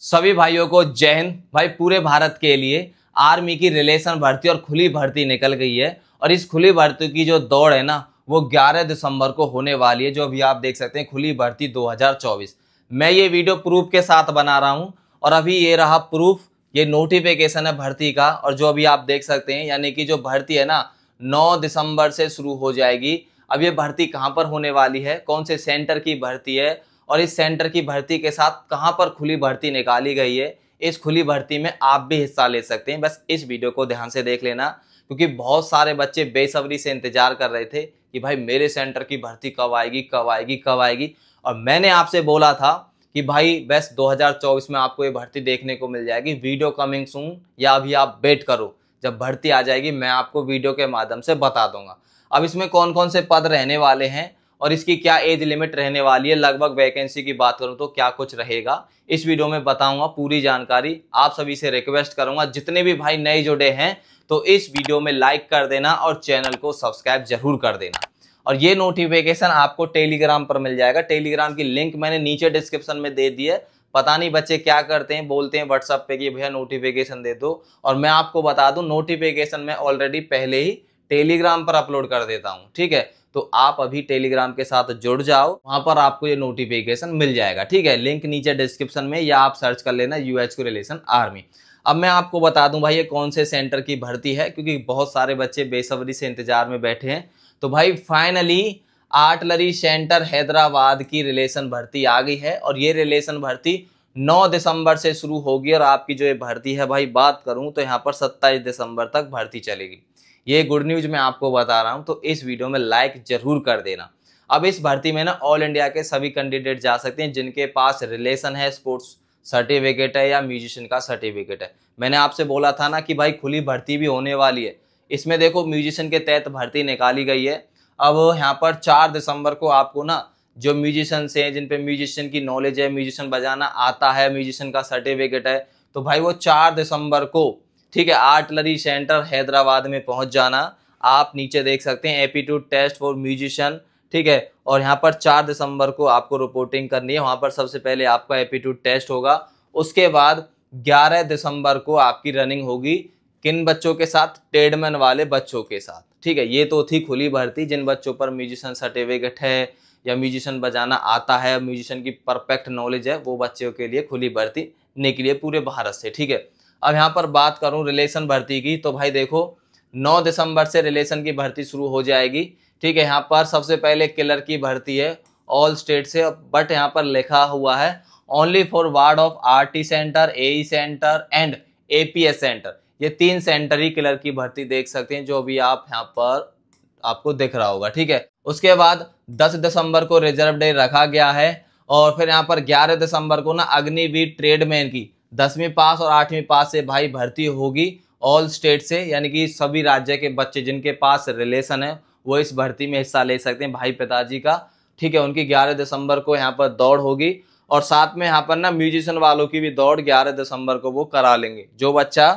सभी भाइयों को जय हिंद भाई पूरे भारत के लिए आर्मी की रिलेशन भर्ती और खुली भर्ती निकल गई है और इस खुली भर्ती की जो दौड़ है ना वो 11 दिसंबर को होने वाली है जो अभी आप देख सकते हैं खुली भर्ती 2024 मैं ये वीडियो प्रूफ के साथ बना रहा हूँ और अभी ये रहा प्रूफ ये नोटिफिकेशन है भर्ती का और जो अभी आप देख सकते हैं यानी कि जो भर्ती है ना नौ दिसंबर से शुरू हो जाएगी अब ये भर्ती कहाँ पर होने वाली है कौन से सेंटर की भर्ती है और इस सेंटर की भर्ती के साथ कहाँ पर खुली भर्ती निकाली गई है इस खुली भर्ती में आप भी हिस्सा ले सकते हैं बस इस वीडियो को ध्यान से देख लेना क्योंकि बहुत सारे बच्चे बेसब्री से इंतजार कर रहे थे कि भाई मेरे सेंटर की भर्ती कब आएगी कब आएगी कब आएगी और मैंने आपसे बोला था कि भाई बस 2024 में आपको ये भर्ती देखने को मिल जाएगी वीडियो कमिंग सुन या अभी आप वेट करो जब भर्ती आ जाएगी मैं आपको वीडियो के माध्यम से बता दूंगा अब इसमें कौन कौन से पद रहने वाले हैं और इसकी क्या एज लिमिट रहने वाली है लगभग वैकेंसी की बात करूँ तो क्या कुछ रहेगा इस वीडियो में बताऊंगा पूरी जानकारी आप सभी से रिक्वेस्ट करूंगा जितने भी भाई नए जुड़े हैं तो इस वीडियो में लाइक कर देना और चैनल को सब्सक्राइब जरूर कर देना और ये नोटिफिकेशन आपको टेलीग्राम पर मिल जाएगा टेलीग्राम की लिंक मैंने नीचे डिस्क्रिप्शन में दे दी है पता नहीं बच्चे क्या करते हैं बोलते हैं व्हाट्सअप पे कि भैया नोटिफिकेशन दे दो और मैं आपको बता दूं नोटिफिकेशन मैं ऑलरेडी पहले ही टेलीग्राम पर अपलोड कर देता हूं ठीक है तो आप अभी टेलीग्राम के साथ जुड़ जाओ वहां पर आपको ये नोटिफिकेशन मिल जाएगा ठीक है लिंक नीचे डिस्क्रिप्शन में या आप सर्च कर लेना यूएच को रिलेशन आर्मी अब मैं आपको बता दूं भाई ये कौन से सेंटर की भर्ती है क्योंकि बहुत सारे बच्चे बेसब्री से इंतजार में बैठे हैं तो भाई फाइनली आर्टलरी सेंटर हैदराबाद की रिलेशन भर्ती आ गई है और ये रिलेशन भर्ती 9 दिसंबर से शुरू होगी और आपकी जो ये भर्ती है भाई बात करूं तो यहाँ पर 27 दिसंबर तक भर्ती चलेगी ये गुड न्यूज मैं आपको बता रहा हूँ तो इस वीडियो में लाइक जरूर कर देना अब इस भर्ती में ना ऑल इंडिया के सभी कैंडिडेट जा सकते हैं जिनके पास रिलेशन है स्पोर्ट्स सर्टिफिकेट है या म्यूजिशियन का सर्टिफिकेट है मैंने आपसे बोला था ना कि भाई खुली भर्ती भी होने वाली है इसमें देखो म्यूजिशियन के तहत भर्ती निकाली गई है अब यहाँ पर चार दिसंबर को आपको ना जो म्यूजिशियंस हैं जिन पे म्यूजिशियन की नॉलेज है म्यूजिशियन बजाना आता है म्यूजिशियन का सर्टिफिकेट है तो भाई वो चार दिसंबर को ठीक है आर्टलरी सेंटर हैदराबाद में पहुंच जाना आप नीचे देख सकते हैं एपीट्यूड टेस्ट फॉर म्यूजिशियन ठीक है और यहाँ पर चार दिसंबर को आपको रिपोर्टिंग करनी है वहाँ पर सबसे पहले आपका एपीट्यूड टेस्ट होगा उसके बाद ग्यारह दिसंबर को आपकी रनिंग होगी किन बच्चों के साथ ट्रेडमैन वाले बच्चों के साथ ठीक है ये तो थी खुली भर्ती जिन बच्चों पर म्यूजिशियन सर्टिफिकेट है या म्यूजिशियन बजाना आता है म्यूजिशियन की परफेक्ट नॉलेज है वो बच्चों के लिए खुली भर्ती निकली है पूरे भारत से ठीक है अब यहाँ पर बात करूँ रिलेशन भर्ती की तो भाई देखो 9 दिसंबर से रिलेशन की भर्ती शुरू हो जाएगी ठीक है यहाँ पर सबसे पहले किलर की भर्ती है ऑल स्टेट से बट यहाँ पर लिखा हुआ है only for ward of R T centre A centre and A P S centre ये तीन सेंटर ही किलर की भर्ती देख सकते हैं जो भी आप यहाँ पर आपको दिख रहा होगा ठीक है उसके बाद 10 दिसंबर को रिजर्व डे रखा गया है और फिर यहाँ पर 11 दिसंबर को ना अग्निवीर ट्रेडमैन की दसवीं पास और आठवीं पास से भाई भर्ती होगी ऑल स्टेट से यानी कि सभी राज्य के बच्चे जिनके पास रिलेशन है वो इस भर्ती में हिस्सा ले सकते हैं भाई पिताजी का ठीक है उनकी ग्यारह दिसंबर को यहाँ पर दौड़ होगी और साथ में यहाँ पर ना म्यूजिशियन वालों की भी दौड़ ग्यारह दिसंबर को वो करा लेंगे जो बच्चा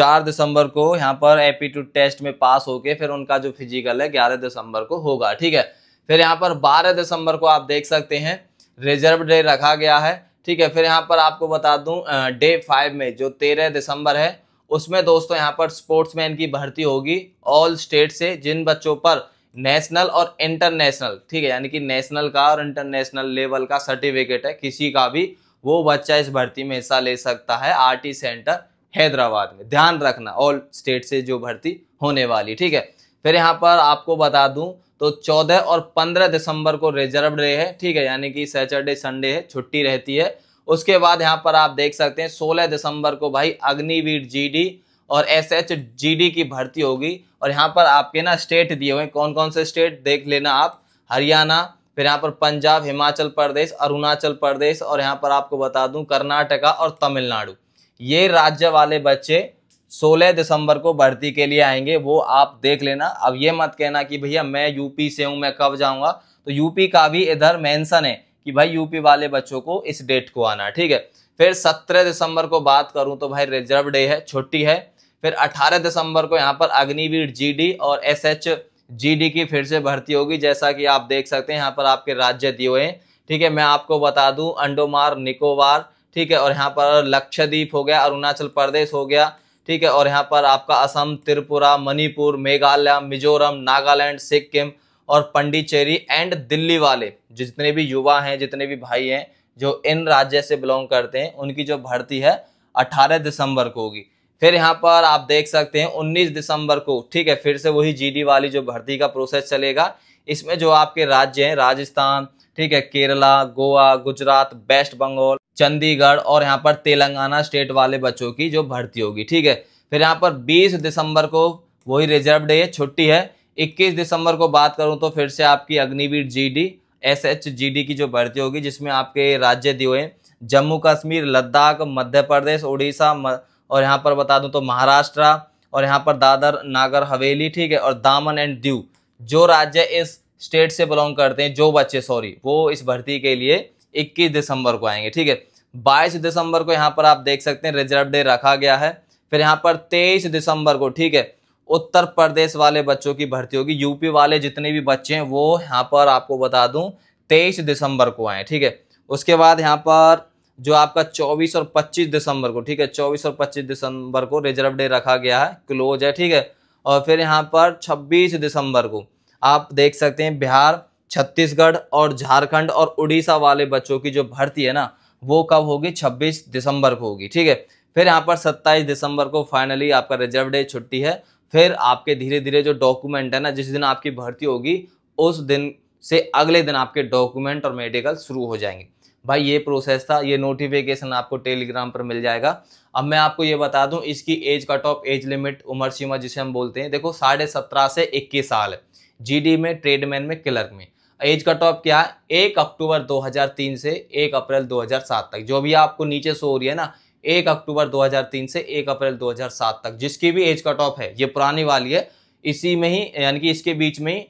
चार दिसंबर को यहाँ पर एपीट्यूड टेस्ट में पास होके फिर उनका जो फिजिकल है ग्यारह दिसंबर को होगा ठीक है फिर यहाँ पर बारह दिसंबर को आप देख सकते हैं रिजर्व डे रखा गया है ठीक है फिर यहाँ पर आपको बता दूँ डे फाइव में जो तेरह दिसंबर है उसमें दोस्तों यहाँ पर स्पोर्ट्समैन की भर्ती होगी ऑल स्टेट से जिन बच्चों पर नेशनल और इंटरनेशनल ठीक है यानी कि नेशनल का और इंटरनेशनल लेवल का सर्टिफिकेट है किसी का भी वो बच्चा इस भर्ती में हिस्सा ले सकता है आरटी सेंटर हैदराबाद में ध्यान रखना ऑल स्टेट से जो भर्ती होने वाली ठीक है फिर यहाँ पर आपको बता दूं तो 14 और 15 दिसंबर को रिजर्व डे है ठीक है यानी कि सैटरडे संडे है छुट्टी रहती है उसके बाद यहाँ पर आप देख सकते हैं 16 दिसंबर को भाई अग्निवीर जीडी और एस एच जी की भर्ती होगी और यहाँ पर आपके ना स्टेट दिए हुए कौन कौन से स्टेट देख लेना आप हरियाणा फिर यहाँ पर पंजाब हिमाचल प्रदेश अरुणाचल प्रदेश और यहाँ पर आपको बता दूं कर्नाटका और तमिलनाडु ये राज्य वाले बच्चे सोलह दिसंबर को भर्ती के लिए आएंगे वो आप देख लेना अब ये मत कहना कि भैया मैं यूपी से हूँ मैं कब जाऊँगा तो यूपी का भी इधर मेंशन है कि भाई यूपी वाले बच्चों को इस डेट को आना ठीक है फिर सत्रह दिसंबर को बात करूँ तो भाई रिजर्व डे है छुट्टी है फिर अठारह दिसंबर को यहाँ पर अग्निवीर जीडी और एसएच जीडी की फिर से भर्ती होगी जैसा कि आप देख सकते हैं यहाँ पर आपके राज्य दिए हुए हैं ठीक है मैं आपको बता दूं अंडोमार निकोबार ठीक है और यहाँ पर लक्षद्वीप हो गया अरुणाचल प्रदेश हो गया ठीक है और यहाँ पर आपका असम त्रिपुरा मणिपुर मेघालय मिजोरम नागालैंड सिक्किम और पंडिचेरी एंड दिल्ली वाले जितने भी युवा हैं जितने भी भाई हैं जो इन राज्य से बिलोंग करते हैं उनकी जो भर्ती है 18 दिसंबर को होगी फिर यहाँ पर आप देख सकते हैं 19 दिसंबर को ठीक है फिर से वही जीडी वाली जो भर्ती का प्रोसेस चलेगा इसमें जो आपके राज्य हैं राजस्थान ठीक है केरला गोवा गुजरात वेस्ट बंगाल चंडीगढ़ और यहाँ पर तेलंगाना स्टेट वाले बच्चों की जो भर्ती होगी ठीक है फिर यहाँ पर 20 दिसंबर को वही रिजर्व डे है छुट्टी है 21 दिसंबर को बात करूँ तो फिर से आपकी अग्निवीर जीडी एसएच जीडी की जो भर्ती होगी जिसमें आपके राज्य दिए हुए जम्मू कश्मीर लद्दाख मध्य प्रदेश उड़ीसा और यहाँ पर बता दूँ तो महाराष्ट्र और यहाँ पर दादर नागर हवेली ठीक है और दामन एंड दीव जो राज्य इस स्टेट से बिलोंग करते हैं जो बच्चे सॉरी वो इस भर्ती के लिए 21 दिसंबर को आएंगे ठीक है 22 दिसंबर को यहाँ पर आप देख सकते हैं रिजर्व डे रखा गया है फिर यहाँ पर 23 दिसंबर को ठीक है उत्तर प्रदेश वाले बच्चों की भर्ती होगी यूपी वाले जितने भी बच्चे हैं वो यहाँ पर आपको बता दूँ तेईस दिसंबर को आए ठीक है उसके बाद यहाँ पर जो आपका 24 और 25 दिसंबर को ठीक है 24 और 25 दिसंबर को रिजर्व डे रखा गया है क्लोज है ठीक है और फिर यहाँ पर 26 दिसंबर को आप देख सकते हैं बिहार छत्तीसगढ़ और झारखंड और उड़ीसा वाले बच्चों की जो भर्ती है ना वो कब होगी 26 दिसंबर को होगी ठीक है फिर यहाँ पर 27 दिसंबर को फाइनली आपका रिजर्व डे छुट्टी है फिर आपके धीरे धीरे जो डॉक्यूमेंट है ना जिस दिन आपकी भर्ती होगी उस दिन से अगले दिन आपके डॉक्यूमेंट और मेडिकल शुरू हो जाएंगे भाई ये प्रोसेस था ये नोटिफिकेशन आपको टेलीग्राम पर मिल जाएगा अब मैं आपको ये बता दूं इसकी age cut off age limit उम्र सीमा जिसे हम बोलते हैं देखो साढ़े सत्रह से इक्कीस साल जीडी में ट्रेडमैन में क्लर्क में एज कट ऑफ क्या है एक अक्टूबर 2003 से एक अप्रैल 2007 तक जो भी आपको नीचे सो रही है ना एक अक्टूबर 2003 से एक अप्रैल 2007 तक जिसकी भी एज कट ऑफ है ये पुरानी वाली है इसी में ही यानी कि इसके बीच में ही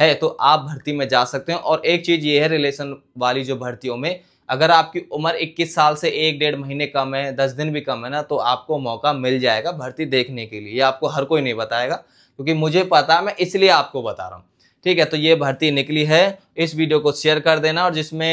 है तो आप भर्ती में जा सकते हैं और एक चीज़ ये है रिलेशन वाली जो भर्तियों में अगर आपकी उम्र 21 साल से एक डेढ़ महीने कम है दस दिन भी कम है ना तो आपको मौका मिल जाएगा भर्ती देखने के लिए ये आपको हर कोई नहीं बताएगा क्योंकि मुझे पता है मैं इसलिए आपको बता रहा हूँ ठीक है तो ये भर्ती निकली है इस वीडियो को शेयर कर देना और जिसमें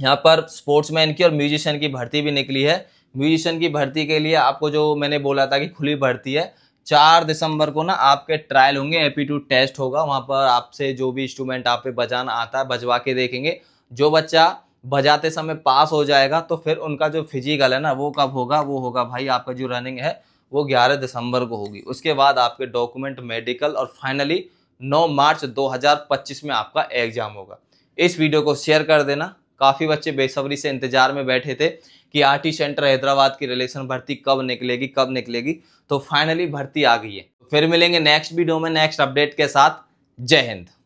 यहाँ पर स्पोर्ट्समैन की और म्यूजिशियन की भर्ती भी निकली है म्यूजिशियन की भर्ती के लिए आपको जो मैंने बोला था कि खुली भर्ती है चार दिसंबर को ना आपके ट्रायल होंगे एपीट्यूड टेस्ट होगा वहाँ पर आपसे जो भी इंस्ट्रूमेंट आप पे बजाना आता है बजवा के देखेंगे जो बच्चा बजाते समय पास हो जाएगा तो फिर उनका जो फिजिकल है ना वो कब होगा वो होगा भाई आपका जो रनिंग है वो 11 दिसंबर को होगी उसके बाद आपके डॉक्यूमेंट मेडिकल और फाइनली 9 मार्च 2025 में आपका एग्ज़ाम होगा इस वीडियो को शेयर कर देना काफ़ी बच्चे बेसब्री से इंतजार में बैठे थे कि आर सेंटर हैदराबाद की रिलेशन भर्ती कब निकलेगी कब निकलेगी तो फाइनली भर्ती आ गई है फिर मिलेंगे नेक्स्ट वीडियो में नेक्स्ट अपडेट के साथ जय हिंद